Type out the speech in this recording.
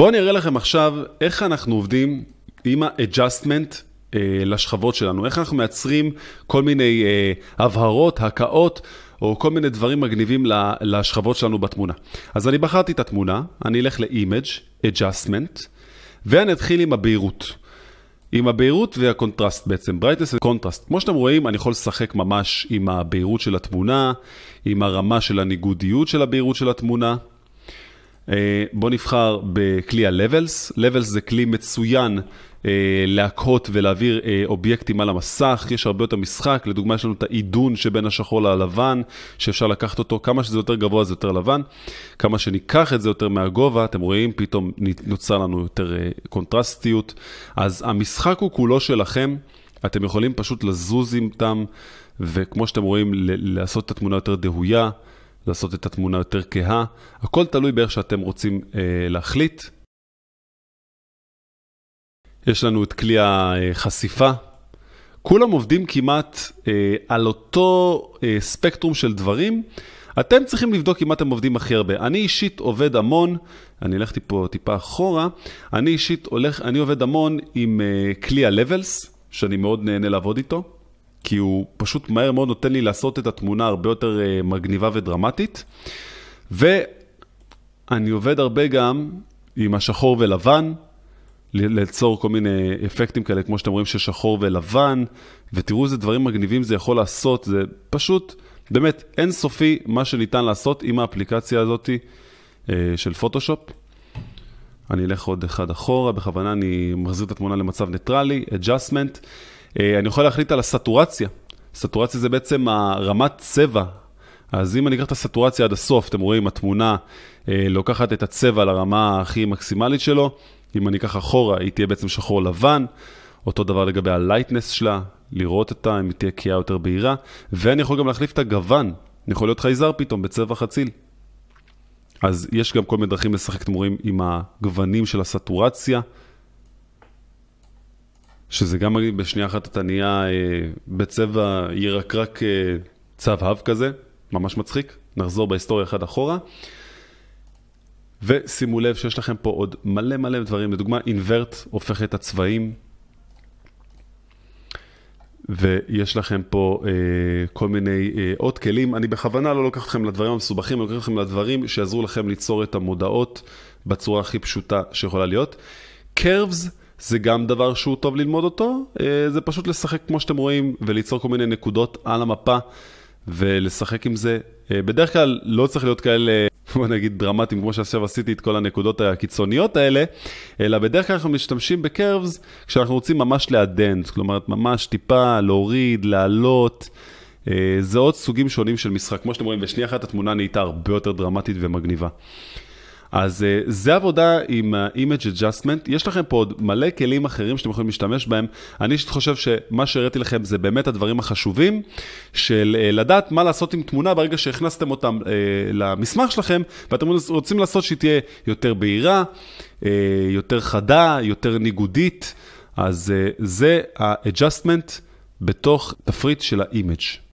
בואו אני אראה לכם עכשיו איך אנחנו עובדים עם ה-adjustment אה, לשכבות שלנו, איך אנחנו מייצרים כל מיני אה, הבהרות, הקאות. או כל מיני דברים מגניבים לשכבות שלנו בתמונה. אז אני בחרתי את התמונה, אני אלך ל-image, adjustment, ואני אתחיל עם הבהירות. עם הבהירות והקונטרסט בעצם, brightness וקונטרסט. כמו שאתם רואים, אני יכול לשחק ממש עם הבהירות של התמונה, עם הרמה של הניגודיות של הבהירות של התמונה. אה, בוא נבחר בכלי ה-Levels. Levels זה כלי מצוין אה, להקהות ולהעביר אה, אובייקטים על המסך, יש הרבה יותר משחק, לדוגמה יש לנו את העידון שבין השחור ללבן, שאפשר לקחת אותו, כמה שזה יותר גבוה זה יותר לבן, כמה שניקח את זה יותר מהגובה, אתם רואים, פתאום נוצר לנו יותר קונטרסטיות. אז המשחק הוא כולו שלכם, אתם יכולים פשוט לזוז איתם, וכמו שאתם רואים, לעשות את התמונה יותר דהויה. לעשות את התמונה יותר כהה, הכל תלוי באיך שאתם רוצים אה, להחליט. יש לנו את כלי החשיפה. כולם עובדים כמעט אה, על אותו אה, ספקטרום של דברים. אתם צריכים לבדוק אם אתם עובדים הכי הרבה. אני אישית עובד המון, אני אלך פה טיפה אחורה, אני אישית הולך, אני עובד המון עם אה, כלי ה-Levels, שאני מאוד נהנה לעבוד איתו. כי הוא פשוט מהר מאוד נותן לי לעשות את התמונה הרבה יותר אה, מגניבה ודרמטית. ואני עובד הרבה גם עם השחור ולבן, ליצור כל מיני אפקטים כאלה, כמו שאתם רואים, ששחור ולבן, ותראו איזה דברים מגניבים זה יכול לעשות, זה פשוט, באמת, אין סופי מה שניתן לעשות עם האפליקציה הזאת אה, של פוטושופ. אני אלך עוד אחד אחורה, בכוונה אני מחזיר את התמונה למצב ניטרלי, adjustment. אה, אני יכול להחליט על הסטורציה. סטורציה זה בעצם הרמת צבע. אז אם אני אקח את הסטורציה עד הסוף, אתם רואים, התמונה אה, לוקחת את הצבע לרמה הכי מקסימלית שלו. אם אני אקח אחורה, היא תהיה בעצם שחור לבן. אותו דבר לגבי הלייטנס שלה, לראות אותה, אם היא תהיה קיאה יותר בהירה. ואני יכול גם להחליף את הגוון. אני יכול להיות חייזר פתאום בצבע חציל. אז יש גם כל מיני דרכים לשחק, אתם רואים, עם הגוונים של הסטורציה. שזה גם מגניב, בשנייה אחת אתה נהיה אה, בצבע ירקרק אה, צהבהב כזה, ממש מצחיק, נחזור בהיסטוריה אחת אחורה. ושימו לב שיש לכם פה עוד מלא מלא דברים, לדוגמה אינברט הופך את הצבעים, ויש לכם פה אה, כל מיני אה, עוד כלים. אני בכוונה לא לוקח אתכם לדברים המסובכים, אני לוקח אתכם לדברים שיעזרו לכם ליצור את המודעות בצורה הכי פשוטה שיכולה להיות. Curves זה גם דבר שהוא טוב ללמוד אותו, אה, זה פשוט לשחק כמו שאתם רואים וליצור כל מיני נקודות על המפה ולשחק עם זה. אה, בדרך כלל לא צריך להיות כאלה, בוא נגיד דרמטיים, כמו שעכשיו עשיתי את כל הנקודות הקיצוניות האלה, אלא בדרך כלל אנחנו משתמשים בקרבס כשאנחנו רוצים ממש לעדן, כלומר ממש טיפה להוריד, לעלות. אה, זה עוד סוגים שונים של משחק. כמו שאתם רואים, בשנייה אחת התמונה נהייתה הרבה יותר דרמטית ומגניבה. אז אה, זה עבודה עם ה-image adjustment. יש לכם פה עוד מלא כלים אחרים שאתם יכולים להשתמש בהם. אני אישית חושב שמה שהראיתי לכם זה באמת הדברים החשובים של אה, לדעת מה לעשות עם תמונה ברגע שהכנסתם אותם אה, למסמך שלכם, ואתם רוצים לעשות שהיא תהיה יותר בהירה, אה, יותר חדה, יותר ניגודית. אז אה, זה ה-adjustment בתוך תפריט של ה-image.